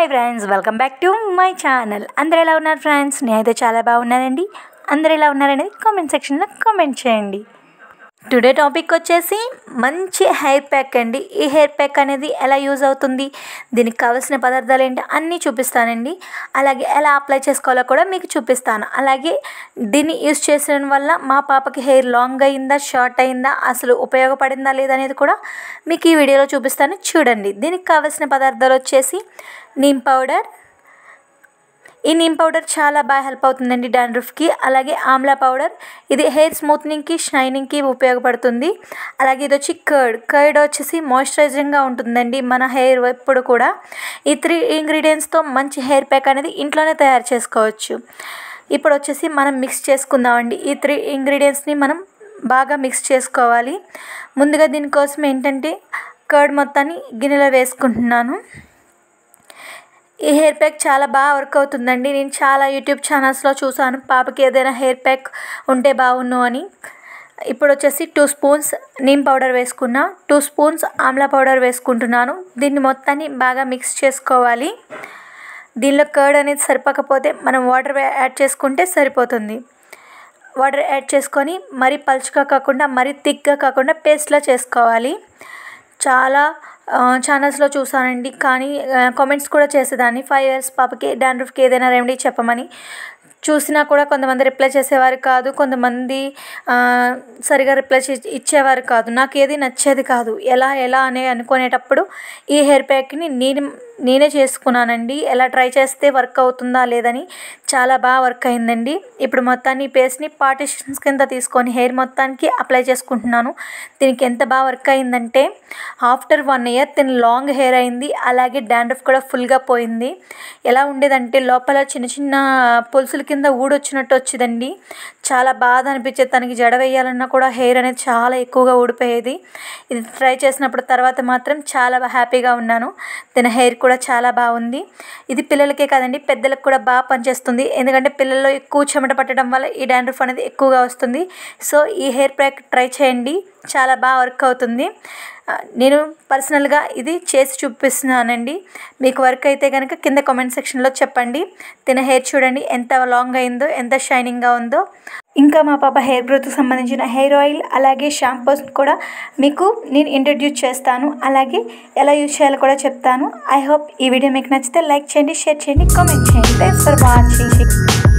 hi friends welcome back to my channel అందరు ఎలా ఉన్నారు ఫ్రెండ్స్ నేనైతే చాలా బాగున్నానండి అందరు ఎలా ఉన్నారనేది కామెంట్ సెక్షన్లో కామెంట్ చేయండి టుడే టాపిక్ వచ్చేసి మంచి హెయిర్ ప్యాక్ అండి ఈ హెయిర్ ప్యాక్ అనేది ఎలా యూజ్ అవుతుంది దీనికి కావాల్సిన పదార్థాలు ఏంటి అన్నీ చూపిస్తానండి అలాగే ఎలా అప్లై చేసుకోవాలో కూడా మీకు చూపిస్తాను అలాగే దీన్ని యూజ్ చేసిన వల్ల మా పాపకి హెయిర్ లాంగ్ అయిందా షార్ట్ అయిందా అసలు ఉపయోగపడిందా లేదా అనేది కూడా మీకు ఈ వీడియోలో చూపిస్తాను చూడండి దీనికి కావాల్సిన పదార్థాలు వచ్చేసి నీమ్ పౌడర్ ఈ నీమ్ పౌడర్ చాలా బాగా హెల్ప్ అవుతుందండి డాండ్రఫ్కి అలాగే ఆమ్లా పౌడర్ ఇది హెయిర్ స్మూత్నింగ్కి షైనింగ్కి ఉపయోగపడుతుంది అలాగే ఇది వచ్చి కర్డ్ కర్డ్ వచ్చేసి మాయిశ్చరైజింగ్గా ఉంటుందండి మన హెయిర్ ఎప్పుడు కూడా ఈ త్రీ ఇంగ్రీడియంట్స్తో మంచి హెయిర్ ప్యాక్ అనేది ఇంట్లోనే తయారు చేసుకోవచ్చు ఇప్పుడు వచ్చేసి మనం మిక్స్ చేసుకుందామండి ఈ త్రీ ఇంగ్రీడియంట్స్ని మనం బాగా మిక్స్ చేసుకోవాలి ముందుగా దీనికోసం ఏంటంటే కర్డ్ మొత్తాన్ని గిన్నెలో వేసుకుంటున్నాను ఈ హెయిర్ ప్యాక్ చాలా బాగా వర్క్ అవుతుందండి నేను చాలా యూట్యూబ్ ఛానల్స్లో చూసాను పాపకి ఏదైనా హెయిర్ ప్యాక్ ఉంటే బాగుండు అని ఇప్పుడు వచ్చేసి టూ స్పూన్స్ నీమ్ పౌడర్ వేసుకున్నా టూ స్పూన్స్ ఆమ్లా పౌడర్ వేసుకుంటున్నాను దీన్ని మొత్తాన్ని బాగా మిక్స్ చేసుకోవాలి దీనిలో కర్డ్ అనేది సరిపోకపోతే మనం వాటర్ యాడ్ చేసుకుంటే సరిపోతుంది వాటర్ యాడ్ చేసుకొని మరీ పలుచుగా కాకుండా మరీ థిక్గా కాకుండా పేస్ట్లా చేసుకోవాలి చాలా ఛానల్స్లో చూసానండి కానీ కామెంట్స్ కూడా చేసేదాన్ని ఫైవ్ ఇయర్స్ పాపకి డాండ్రఫ్కి ఏదైనా రెమెడీ చెప్పమని చూసినా కూడా కొంతమంది రిప్లై చేసేవారు కాదు కొంతమంది సరిగా రిప్లై ఇచ్చేవారు కాదు నాకు ఏది నచ్చేది కాదు ఎలా ఎలా అనే అనుకునేటప్పుడు ఈ హెయిర్ ప్యాక్ని నేను నేనే చేసుకున్నానండి ఎలా ట్రై చేస్తే వర్క్ అవుతుందా లేదని చాలా బాగా వర్క్ అయిందండి ఇప్పుడు మొత్తాన్ని పేస్ట్ని పార్టీషన్స్ కింద తీసుకొని హెయిర్ మొత్తానికి అప్లై చేసుకుంటున్నాను దీనికి ఎంత బాగా వర్క్ అయిందంటే ఆఫ్టర్ వన్ ఇయర్ తిని లాంగ్ హెయిర్ అయింది అలాగే డాండ్రఫ్ కూడా ఫుల్గా పోయింది ఎలా ఉండేదంటే లోపల చిన్న చిన్న పులుసులు కింద ఊడొచ్చినట్టు వచ్చిందండి చాలా బాధ అనిపించేది తనకి జడ వేయాలన్నా కూడా హెయిర్ అనేది చాలా ఎక్కువగా ఊడిపోయేది ఇది ట్రై చేసినప్పుడు తర్వాత మాత్రం చాలా హ్యాపీగా ఉన్నాను తన హెయిర్ కూడా చాలా బాగుంది ఇది పిల్లలకే కాదండి పెద్దలకు కూడా బాగా పనిచేస్తుంది ఎందుకంటే పిల్లల్లో ఎక్కువ చెమట పట్టడం వల్ల ఈ డాండ్రఫ్ అనేది ఎక్కువగా వస్తుంది సో ఈ హెయిర్ ప్యాక్ ట్రై చేయండి చాలా బాగా వర్క్ అవుతుంది నేను పర్సనల్గా ఇది చేసి చూపిస్తున్నానండి మీకు వర్క్ అయితే కనుక కింద కామెంట్ సెక్షన్లో చెప్పండి తిన హెయిర్ చూడండి ఎంత లాంగ్ అయిందో ఎంత షైనింగ్గా ఉందో ఇంకా మా పాప హెయిర్ గ్రోత్కి సంబంధించిన హెయిర్ ఆయిల్ అలాగే షాంపూస్ కూడా మీకు నేను ఇంట్రడ్యూస్ చేస్తాను అలాగే ఎలా యూజ్ చేయాలో కూడా చెప్తాను ఐ హోప్ ఈ వీడియో మీకు నచ్చితే లైక్ చేయండి షేర్ చేయండి కామెంట్ చేయండి థ్యాంక్స్ ఫర్ వాచింగ్